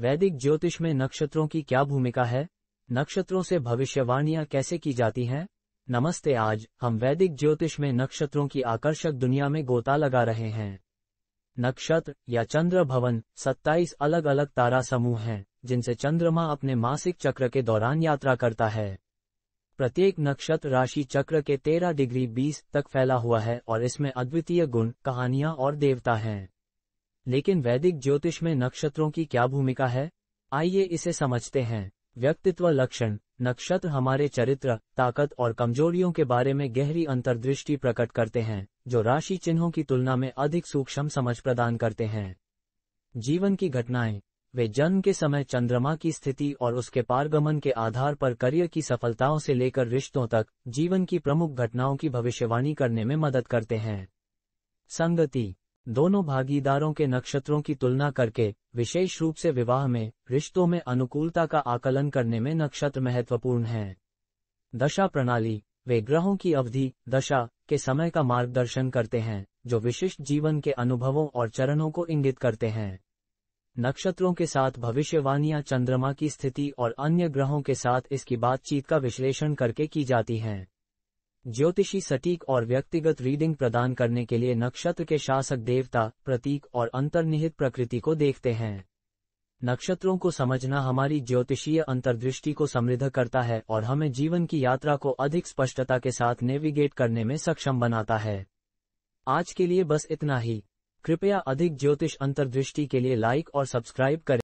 वैदिक ज्योतिष में नक्षत्रों की क्या भूमिका है नक्षत्रों से भविष्यवाणियां कैसे की जाती हैं नमस्ते आज हम वैदिक ज्योतिष में नक्षत्रों की आकर्षक दुनिया में गोता लगा रहे हैं नक्षत्र या चंद्र भवन सत्ताईस अलग अलग तारा समूह हैं जिनसे चंद्रमा अपने मासिक चक्र के दौरान यात्रा करता है प्रत्येक नक्षत्र राशि चक्र के 13 डिग्री 20 तक फैला हुआ है और इसमें अद्वितीय गुण कहानियां और देवता हैं लेकिन वैदिक ज्योतिष में नक्षत्रों की क्या भूमिका है आइए इसे समझते हैं व्यक्तित्व लक्षण नक्षत्र हमारे चरित्र ताकत और कमजोरियों के बारे में गहरी अंतर्दृष्टि प्रकट करते हैं जो राशि चिन्हों की तुलना में अधिक सूक्ष्म समझ प्रदान करते हैं जीवन की घटनाएं वे जन्म के समय चंद्रमा की स्थिति और उसके पारगमन के आधार पर करियर की सफलताओं से लेकर रिश्तों तक जीवन की प्रमुख घटनाओं की भविष्यवाणी करने में मदद करते हैं संगति दोनों भागीदारों के नक्षत्रों की तुलना करके विशेष रूप से विवाह में रिश्तों में अनुकूलता का आकलन करने में नक्षत्र महत्वपूर्ण हैं दशा प्रणाली वे ग्रहों की अवधि दशा के समय का मार्गदर्शन करते हैं जो विशिष्ट जीवन के अनुभवों और चरणों को इंगित करते हैं नक्षत्रों के साथ भविष्यवाणियां चंद्रमा की स्थिति और अन्य ग्रहों के साथ इसकी बातचीत का विश्लेषण करके की जाती हैं ज्योतिषी सटीक और व्यक्तिगत रीडिंग प्रदान करने के लिए नक्षत्र के शासक देवता प्रतीक और अंतर्निहित प्रकृति को देखते हैं नक्षत्रों को समझना हमारी ज्योतिषीय अंतर्दृष्टि को समृद्ध करता है और हमें जीवन की यात्रा को अधिक स्पष्टता के साथ नेविगेट करने में सक्षम बनाता है आज के लिए बस इतना ही कृपया अधिक ज्योतिष अंतर्दृष्टि के लिए लाइक और सब्सक्राइब करें